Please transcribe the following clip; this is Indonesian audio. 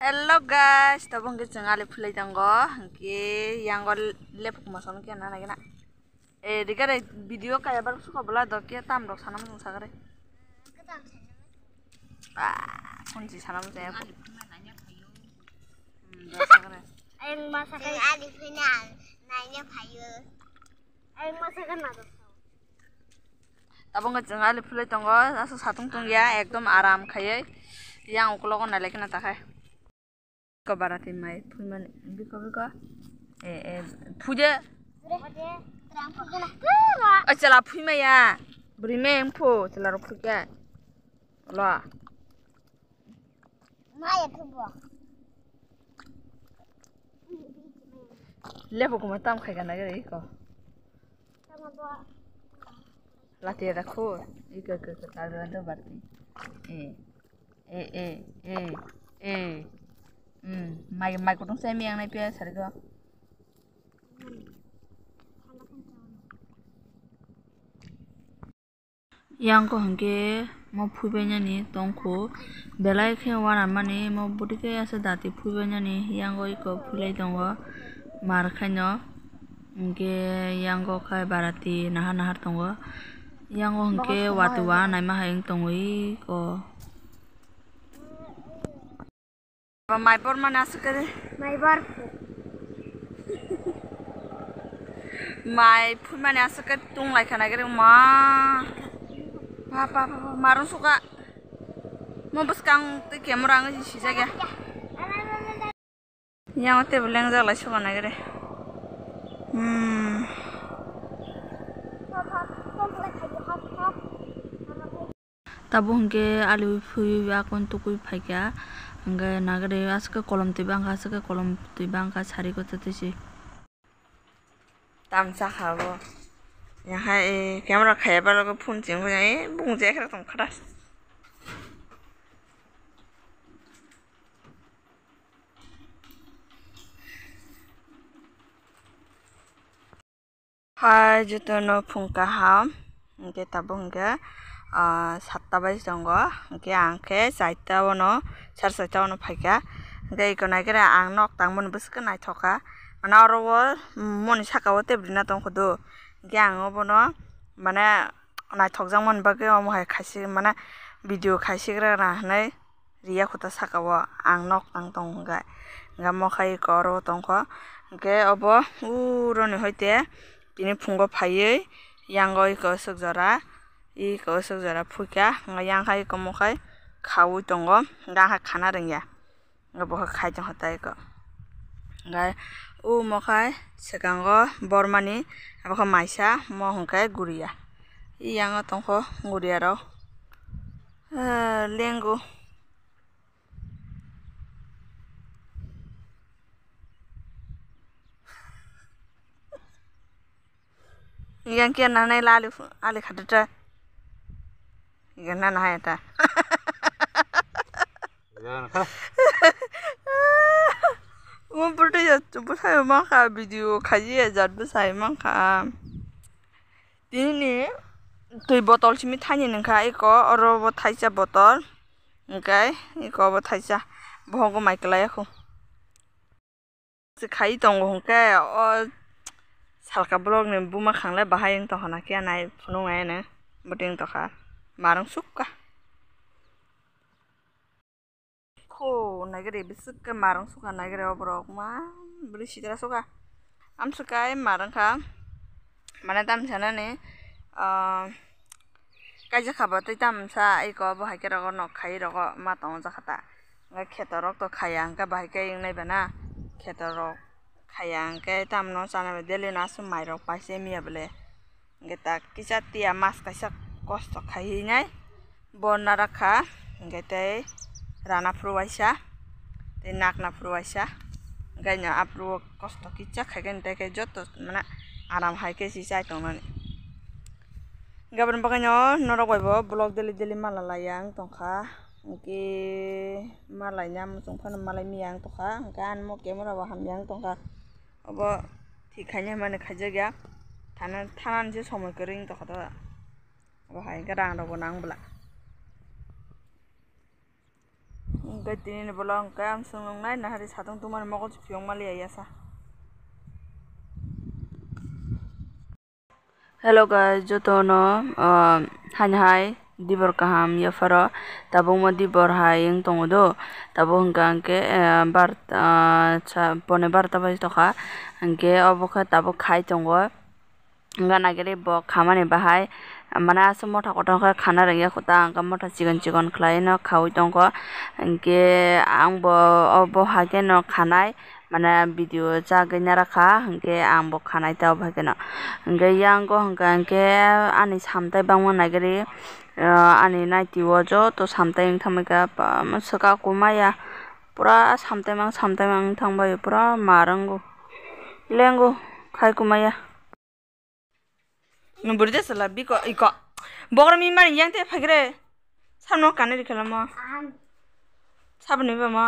Hello guys, tabung kita jeng ale phulai tanggo, oke, yang gol lepuk mason ke na lagi na. Eh, dika video kayak baru suka bola dok ya tam dok sana mau sagare. Ah, kunci mau saya. Ayo hmm, masakan Ali final, nanya payu. Ayo masakan ada. tabung kita jeng pulai phulai tanggo, asu satung ya, ekdom aram kaya. Yang ukulokon lagi na takai. wszystko baratym maj. Pójman, biko, biko. E, e, pójdzie. O, cela pójmę ja. Brimem po, cela ropuja. Ola. Maja próbła. Lepo kuma tam kaya na gari ko. Tama ba? Lati ada ko. Ika ka ka ka ka ka ka ka ka ka ka 응, yang ko hangke mau phubenya ni tongko belai khe wana mani mau budi ke ase dati phubenya ni yang ko iko phulai tongo mar khanyo nge, yang ko khai barati nahar nahar tongo yang ko hangke watuwa naima haing tongo i ko Maibor mana suka deh? Maibor. Mai pun mana suka tung lagi karena kira ma. Papa, papa, marun suka. Mau bersang tu kamera nggak sih aja, ya. Yang waktu beleng jalan sih mana kira. Hmm. Tabung ke alu ya akun tukui pagi. nghe cái ác column bang, hingga nagade asaka kolom tibang asaka kolom tibang ka sari ko tatisi tam sa khabo yaha mà camera khaya ba logo phun jing ko e bung je khra tong khra hai nó phun cả cái, no phungka ha ge tabung ge satta bai songo ge angke saita nó. charchaytawn phaika de ikonai kare ang nok tangmun buska nai thoka mana orowo moni sakawo tebrina tong khudu ge ang obono mana nai thokjang mon bage omhai khasi mana video khasi gra na hnai riya khuta sakawo ang nok tang tong ga ga mo khai koro tong kho ge obo uroni hoite tini phungo phaiye yang goi ko sok jara i ko sok jara phuka ga yang khai ko mo khai khâu trong tongo ga ha khana ringya ga bo khai chang hatai ko ga u mo khai sekango bormani abo kha maisa mo hongkai guria iyang tong kho guria ro ah, lengo yang kia nanai lalu ali khadata yang nanai ta มันปุ๊ดยาจุ๊บใช่มั้งค่ะวิดีโอขยี้จัดปุ๊บใย่มั้งค่ะทีนี้ตัวบอทอลชิมิทันี่นะคะอีกอ่ะรอบทายจาบอทอลโอเคอีกอ่ะบทายจาบอกก็ไม่ไกลคุณจะขยี้ตรงกับของแกอ่ะสารกับโลกเนี่ยบุ๋มมาขังเลยบ้าให้ยังต่อหน้าแกไหนพนุ่งไงเนี่ยบดยังต่อค่ะมาลองซุกค่ะ 코나그레 비스까 마랑 수가 suka 어브로마 브리시드라 수가 암스카이 마랑카 mana tam sana ne eh, kaisa khaba tei tam sa eko bo haike rogo no khai rogo ma tong ja khata nga kheta rok to khaya angka ba haike ing nai bana kheta rok khaya tam no sana be dele na su mai rok paise mia bele nge ta kisa tia mas kaisa kosto khai nai bon na rakha rana fruwaisha te nak na fruwaisha ganya apru kosto kicha khagen te ke joto mana aram hai ke si sai tonon gaban baganyo noro goi bo blog deli deli malala yang tongka, ngi malai nyam tongkhon malai miyang tongkha mo ke waham yang tongka, obo ti khanya mane khaja gya thana thana je somoy kering tongkha to bo hai garang ro bo nang gait tinin bolong kayam sunglung nai nahari satung tumar mokot piong mali ya ayasa hello guys jotono uh, han hai dibor kaham ya faro tabung mo dibor hai yang tongo do tabung hengkang ke bar cha pone bar tabai toka hengke obokha tabok khai tongo hengka nagere bo khamane bahai mana aso m o t a kotor k a k a n a r a n g e khota angka m o t a c i g o n c i g o n khlai no k a w i tongko a n g g e angbo obo hage no k a n a i mana video j a g i n y a r a k a a n g g e angbo k a n a i ta obhage no a n g g e yango g a n g g e a n g g e ani samtai bangma nagiri ani naiti wojo to samtai ngthamika saka kumaya pura samtai mang samtai mang thangbai pura m a r e n g g o lengo g k a i kumaya no burde sala bi ko iko bogra mi ma yang te phagre samno kanari khala ma sab ne ba ma